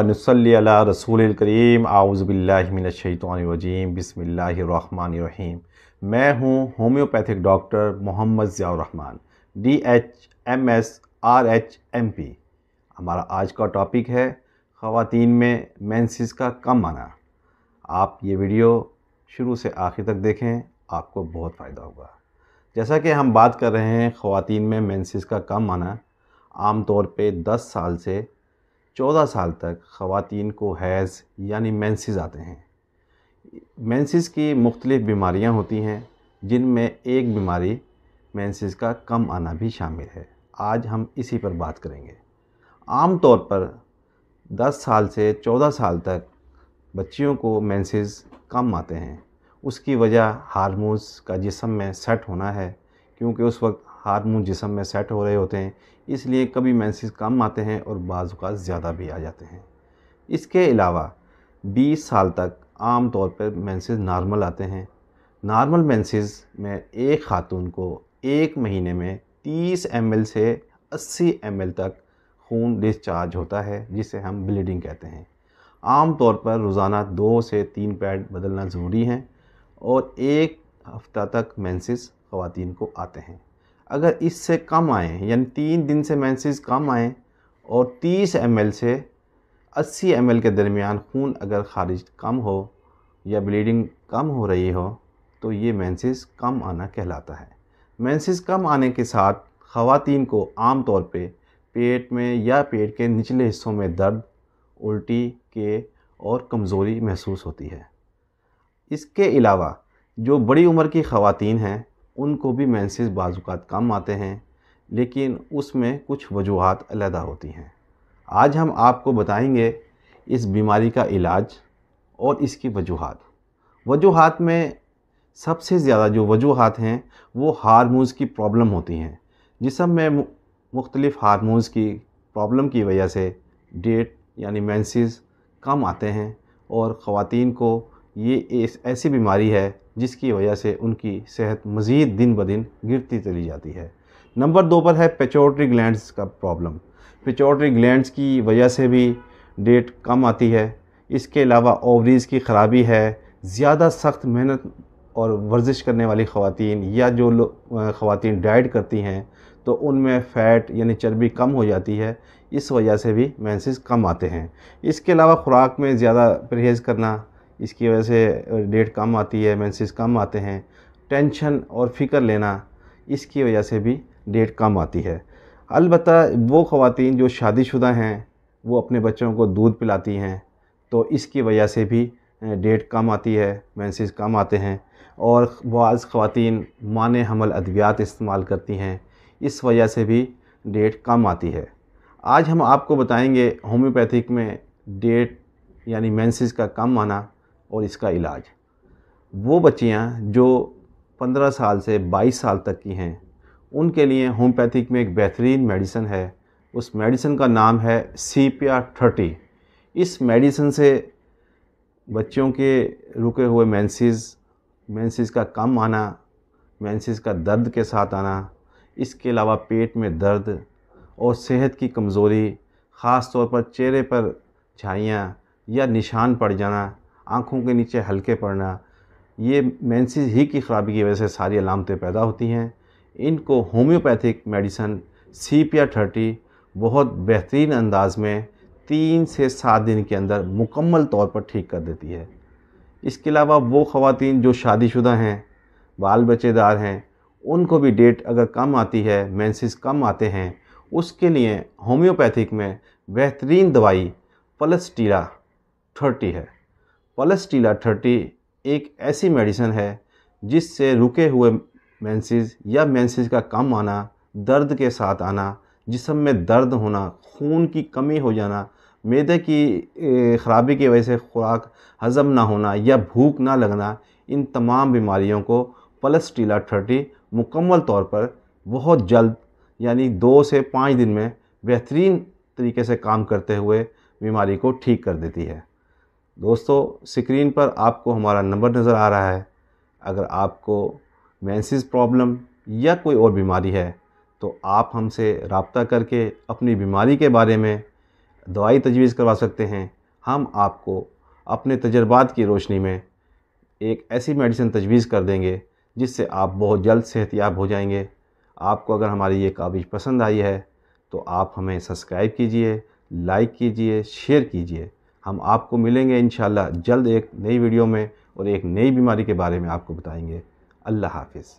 वनसली रसूल करीम आउज़बिल्लिमिनशैतवानरजीम बसमीम मैं हूँ homoeopathic doctor Mohammad Ziaurrahman D H M S R H M P हमारा आज का टॉपिक है ख़वान में मैंसिस का कम आना आप ये वीडियो शुरू से आखिर तक देखें आपको बहुत फ़ायदा होगा जैसा कि हम बात कर रहे हैं ख़वान में मैंसिस का कम आना आमतौर पे 10 साल से चौदह साल तक ख़वान को हैज़ यानी मैंसिस आते हैं मैंसिस की मुख्तलिफ़ बीमारियाँ होती हैं जिनमें एक बीमारी मैंसिस का कम आना भी शामिल है आज हम इसी पर बात करेंगे आम तौर पर 10 साल से 14 साल तक बच्चियों को मैंसिस कम आते हैं उसकी वजह हारमोन्स का जिसम में सेट होना है क्योंकि उस वक्त हारमोन जिसम में सेट हो रहे होते हैं इसलिए कभी मैंसिस कम आते हैं और बाज़ात ज़्यादा भी आ जाते हैं इसके अलावा 20 साल तक आम तौर पर मैंसिस नॉर्मल आते हैं नॉर्मल मैंसिस में एक खातून को एक महीने में 30 एम से 80 एम तक खून डिस्चार्ज होता है जिसे हम ब्लीडिंग कहते हैं आम तौर पर रोज़ाना दो से तीन पैड बदलना ज़रूरी है और एक हफ्ता तक मैंसिस ख़वातीन को आते हैं अगर इससे कम आए यानी तीन दिन से मैंसिस कम आए और 30 एम से 80 एम के दरमियान खून अगर खारिज कम हो या ब्लीडिंग कम हो रही हो तो ये मैंसिस कम आना कहलाता है मैंसिस कम आने के साथ ख़वातीन को आम तौर पे पेट में या पेट के निचले हिस्सों में दर्द उल्टी के और कमज़ोरी महसूस होती है इसके अलावा जो बड़ी उम्र की ख़वातीन हैं उनको भी मैंसेज बाजुकात काम आते हैं लेकिन उसमें कुछ वजूहत अलहदा होती हैं आज हम आपको बताएंगे इस बीमारी का इलाज और इसकी वजूहत वजूहत में सबसे ज़्यादा जो वजूहत हैं वो हारमोन्स की प्रॉब्लम होती हैं जिसम में मुख्तलिफ़ हारमोन्स की प्रॉब्लम की वजह से डेट यानी मैंसिस कम आते हैं और ख़वान को ये ऐसी बीमारी है जिसकी वजह से उनकी सेहत मज़ीद दिन ब दिन गिरती चली जाती है नंबर दो पर है पेचोट्री ग्लैंड्स का प्रॉब्लम पेचोट्री ग्लैंड्स की वजह से भी डेट कम आती है इसके अलावा ओवरीज़ की ख़राबी है ज़्यादा सख्त मेहनत और वर्जिश करने वाली ख़वान या जो लोग डाइट करती हैं तो उनमें फ़ैट यानी चर्बी कम हो जाती है इस वजह से भी मैंसिस कम आते हैं इसके अलावा ख़ुराक में ज़्यादा परहेज़ करना इसकी वजह से डेट कम आती है मैंसेज कम आते हैं टेंशन और फ़िक्र लेना इसकी वजह से भी डेट कम आती है अलबत् वो ख़वान जो शादीशुदा हैं वो अपने बच्चों को दूध पिलाती हैं तो इसकी वजह से भी डेट कम आती है मैंसिस कम आते हैं और बाज़ ख़वान मान हमल अद्वियात इस्तेमाल करती हैं इस वजह से भी डेट कम आती है आज हम आपको बताएंगे होम्योपैथिक में डेट यानी मैंसिस का कम आना और इसका इलाज वो बच्चियाँ जो 15 साल से 22 साल तक की हैं उनके लिए होम्योपैथिक में एक बेहतरीन मेडिसन है उस मेडिसन का नाम है सी पी आर थर्टी इस मेडिसन से बच्चों के रुके हुए मैंसिस मैंसिस का कम आना मैंसिस का दर्द के साथ आना इसके अलावा पेट में दर्द और सेहत की कमज़ोरी ख़ास तौर पर चेहरे पर छाइयाँ या निशान पड़ जाना आँखों के नीचे हल्के पड़ना ये मैंसिस ही की ख़राबी की वजह से सारी अलामतें पैदा होती हैं इनको homoeopathic medicine C P R thirty बहुत बेहतरीन अंदाज में तीन से सात दिन के अंदर मुकम्मल तौर पर ठीक कर देती है इसके अलावा वो ख़वातीन जो शादीशुदा हैं बाल बच्चेदार हैं उनको भी डेट अगर कम आती है मैंसिस कम आते हैं उसके लिए होम्योपैथिक में बेहतरीन दवाई प्लस टीरा थर्टी है पलस्टीला थर्टी एक ऐसी मेडिसिन है जिससे रुके हुए मैंसिस या मैंसिस का कम आना दर्द के साथ आना जिसम में दर्द होना खून की कमी हो जाना मैदे की ख़राबी की वजह से खुराक हज़म ना होना या भूख ना लगना इन तमाम बीमारियों को पलस्टीला थर्टी मुकम्मल तौर पर बहुत जल्द यानी दो से पाँच दिन में बेहतरीन तरीके से काम करते हुए बीमारी को ठीक कर देती है दोस्तों स्क्रीन पर आपको हमारा नंबर नज़र आ रहा है अगर आपको मैंसिस प्रॉब्लम या कोई और बीमारी है तो आप हमसे रबता करके अपनी बीमारी के बारे में दवाई तजवीज़ करवा सकते हैं हम आपको अपने तजर्बात की रोशनी में एक ऐसी मेडिसिन तजवीज़ कर देंगे जिससे आप बहुत जल्द सेहतियाब हो जाएंगे आपको अगर हमारी ये काबिज पसंद आई है तो आप हमें सब्सक्राइब कीजिए लाइक कीजिए शेयर कीजिए हम आपको मिलेंगे इन जल्द एक नई वीडियो में और एक नई बीमारी के बारे में आपको बताएंगे अल्लाह हाफिज़